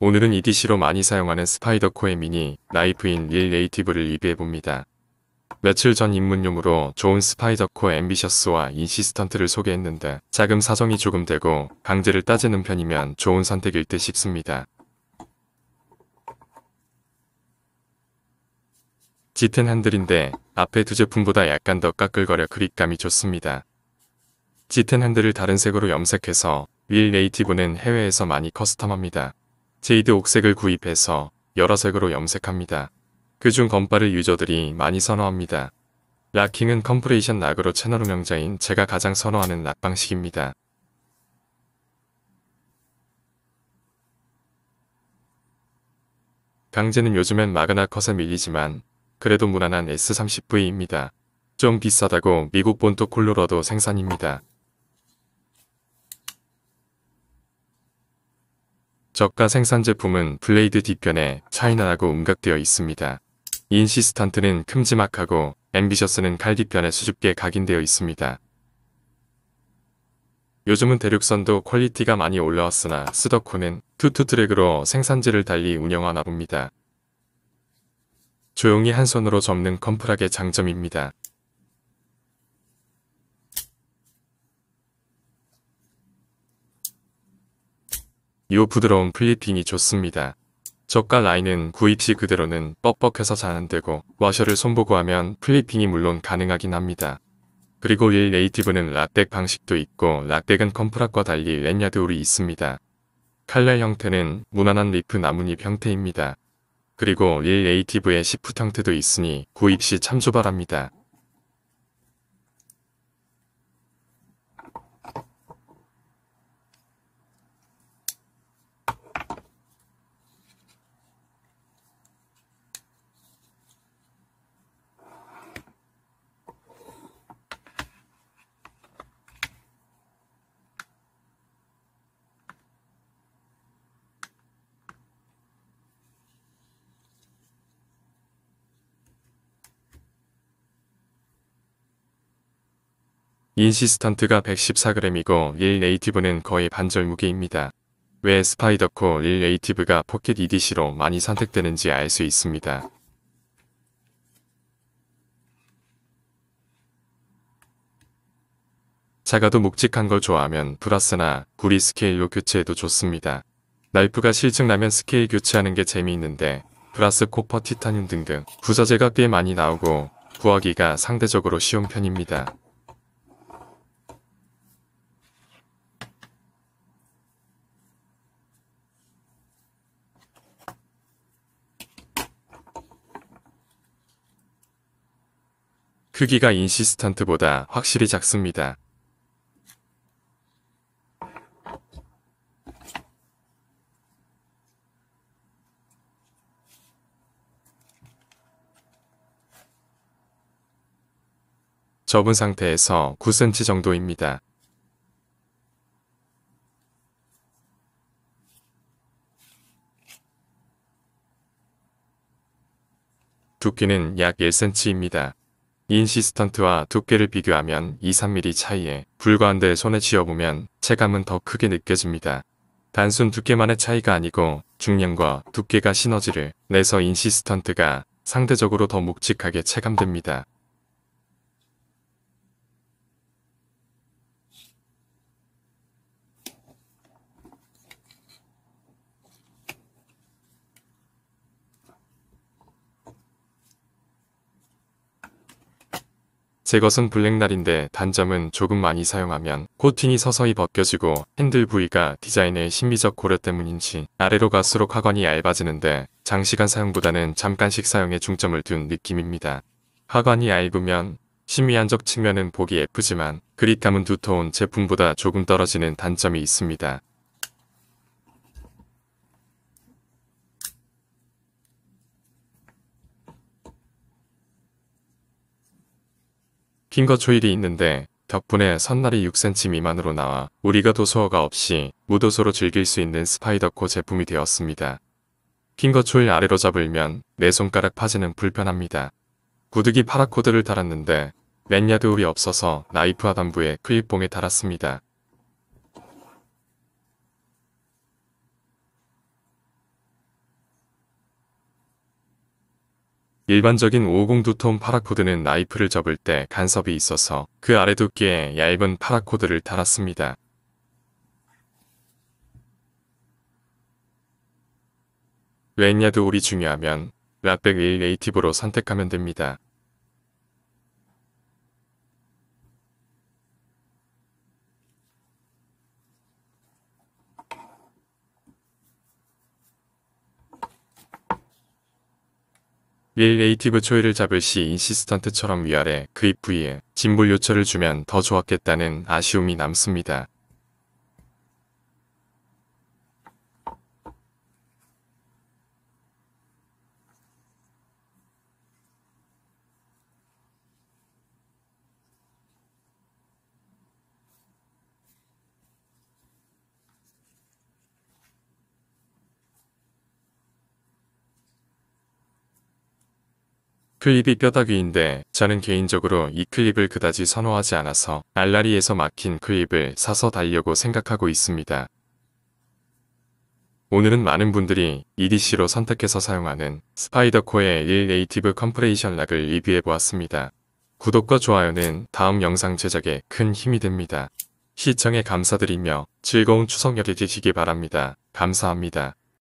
오늘은 EDC로 많이 사용하는 스파이더코의 미니 나이프인 릴 네이티브를 리뷰해봅니다. 며칠 전 입문용으로 좋은 스파이더코 앰비셔스와 인시스턴트를 소개했는데 자금 사정이 조금 되고 강제를 따지는 편이면 좋은 선택일 듯 싶습니다. 짙은 0 한들인데 앞에 두 제품보다 약간 더 까끌거려 그립감이 좋습니다. 짙은 0 한들을 다른 색으로 염색해서 윌 네이티브는 해외에서 많이 커스텀합니다. 제이드 옥색을 구입해서 여러 색으로 염색합니다. 그중 건빠를 유저들이 많이 선호합니다. 락킹은 컴프레이션 락으로 채널 운영자인 제가 가장 선호하는 락 방식입니다. 강제는 요즘엔 마그나 컷에 밀리지만 그래도 무난한 S30V입니다. 좀 비싸다고 미국 본토 콜로라도 생산입니다. 저가 생산 제품은 블레이드 뒷편에 차이나라고 음각되어 있습니다. 인시스턴트는 큼지막하고 앰비셔스는 칼 뒷편에 수줍게 각인되어 있습니다. 요즘은 대륙선도 퀄리티가 많이 올라왔으나 스더코는 투투트랙으로 생산지를 달리 운영하나 봅니다. 조용히 한 손으로 접는 컴프락의 장점입니다. 이 부드러운 플리핑이 좋습니다. 저가 라인은 구입 시 그대로는 뻑뻑해서 잘 안되고 와셔를 손보고 하면 플리핑이 물론 가능하긴 합니다. 그리고 1 네이티브는 락덱 방식도 있고 락덱은 컴프락과 달리 렌야드 홀이 있습니다. 칼날 형태는 무난한 리프 나뭇잎 형태입니다. 그리고 릴에이티브의 시프탕트도 있으니 구입 시 참조 바랍니다. 인시스턴트가 114g이고 1 네이티브는 거의 반절 무게입니다. 왜 스파이더코 1 네이티브가 포켓 EDC로 많이 선택되는지 알 수 있습니다. 작아도 묵직한 걸 좋아하면 브라스나 구리 스케일로 교체해도 좋습니다. 나이프가 실증나면 스케일 교체하는 게 재미있는데 브라스, 코퍼, 티타늄 등등 부자재가 꽤 많이 나오고 구하기가 상대적으로 쉬운 편입니다. 크기가 인시스턴트보다 확실히 작습니다. 접은 상태에서 9cm 정도입니다. 두께는 약 1cm입니다. 인시스턴트와 두께를 비교하면 2-3mm 차이에 불과한데 손에 쥐어보면 체감은 더 크게 느껴집니다. 단순 두께만의 차이가 아니고 중량과 두께가 시너지를 내서 인시스턴트가 상대적으로 더 묵직하게 체감됩니다. 제 것은 블랙날인데 단점은 조금 많이 사용하면 코팅이 서서히 벗겨지고 핸들 부위가 디자인의 심미적 고려 때문인지 아래로 갈수록 하관이 얇아지는데 장시간 사용보다는 잠깐씩 사용에 중점을 둔 느낌입니다. 하관이 얇으면 심미한적 측면은 보기 예쁘지만 그립감은 두터운 제품보다 조금 떨어지는 단점이 있습니다. 핀거 초일이 있는데 덕분에 선날이 6cm 미만으로 나와 우리가 도소어가 없이 무도소로 즐길 수 있는 스파이더코 제품이 되었습니다. 핀거 초일 아래로 잡으면 내 네 손가락 파지는 불편합니다. 구두기 파라코드를 달았는데 맨야드 홀이 없어서 나이프 하단부에 크립봉에 달았습니다. 일반적인 502톤 파라코드는 나이프를 접을 때 간섭이 있어서 그 아래 두께에 얇은 파라코드를 달았습니다. 웬야드 홀이 중요하면 라백 1 네이티브로 선택하면 됩니다. 윌레이티브 초이를 잡을 시 인시스턴트처럼 위아래 그입 부위에 진물 요철을 주면 더 좋았겠다는 아쉬움이 남습니다. 클립이 뼈다귀인데 저는 개인적으로 이 클립을 그다지 선호하지 않아서 알라리에서 막힌 클립을 사서 달려고 생각하고 있습니다. 오늘은 많은 분들이 EDC로 선택해서 사용하는 스파이더코의 1 네이티브 컴프레이션 락을 리뷰해보았습니다. 구독과 좋아요는 다음 영상 제작에 큰 힘이 됩니다. 시청에 감사드리며 즐거운 추석 여리 되시기 바랍니다. 감사합니다.